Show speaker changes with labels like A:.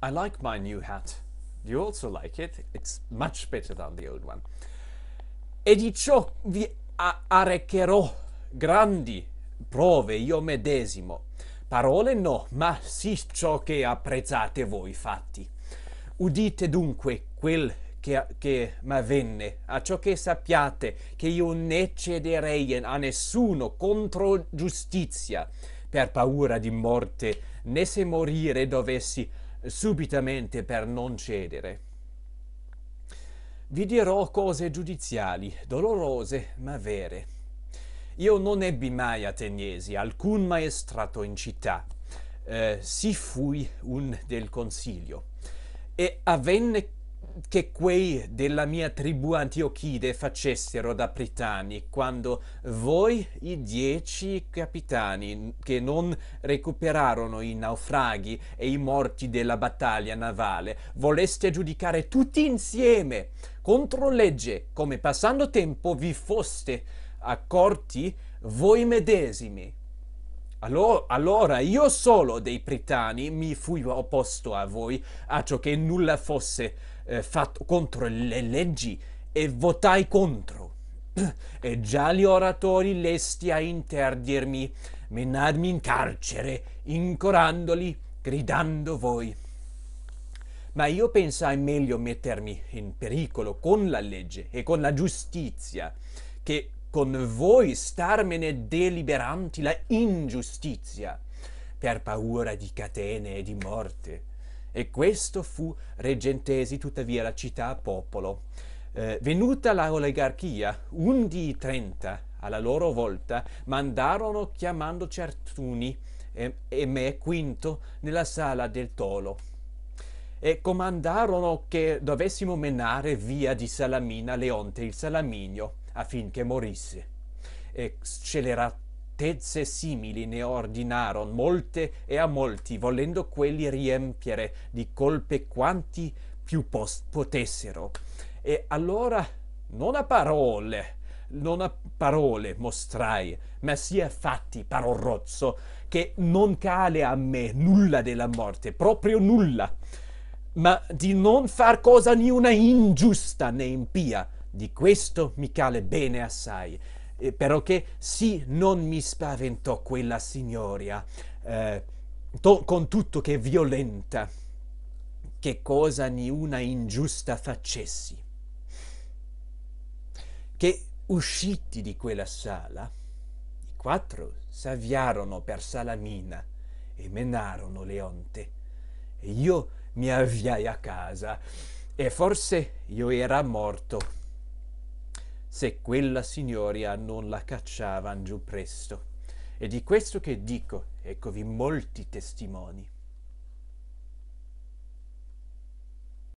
A: I like my new hat. Do you also like it? It's much better than the old one. E di ciò vi arrecherò grandi prove io medesimo. Parole no, ma sì ciò che apprezzate voi fatti. Udite dunque quel che, che m'avvenne, a ciò che sappiate che io ne cederei a nessuno contro giustizia, per paura di morte, né se morire dovessi subitamente per non cedere. Vi dirò cose giudiziali, dolorose ma vere. Io non ebbi mai ateniesi, alcun maestrato in città. Eh, si fui un del consiglio. E avvenne che quei della mia tribù antiochide facessero da pritani, quando voi, i dieci capitani, che non recuperarono i naufraghi e i morti della battaglia navale, voleste giudicare tutti insieme, contro legge, come passando tempo vi foste accorti voi medesimi allora, allora, io solo dei Britanni mi fui opposto a voi, a ciò che nulla fosse eh, fatto contro le leggi, e votai contro. e già gli oratori lesti a interdirmi, menarmi in carcere, incorandoli, gridando voi. Ma io pensai meglio mettermi in pericolo con la legge e con la giustizia, che con voi starmene deliberanti la ingiustizia, per paura di catene e di morte. E questo fu reggentesi tuttavia la città a popolo. Eh, venuta la oligarchia, un di trenta, alla loro volta, mandarono chiamando certuni e, e me quinto nella sala del tolo e comandarono che dovessimo menare via di Salamina Leonte il Salaminio affinché morisse. E scelleratezze simili ne ordinaron molte e a molti, volendo quelli riempiere di colpe quanti più post- potessero. E allora, non a parole, non a parole mostrai, ma sia fatti parorozzo, che non cale a me nulla della morte, proprio nulla, ma di non far cosa niuna ingiusta né impia, di questo mi cale bene assai, eh, però che sì non mi spaventò quella signoria, eh, to- con tutto che violenta, che cosa niuna ingiusta facessi. Che usciti di quella sala, i quattro s'avviarono per Salamina e menarono Leonte. E io mi avviai a casa e forse io era morto se quella signoria non la cacciavan giù presto. E di questo che dico, eccovi molti testimoni.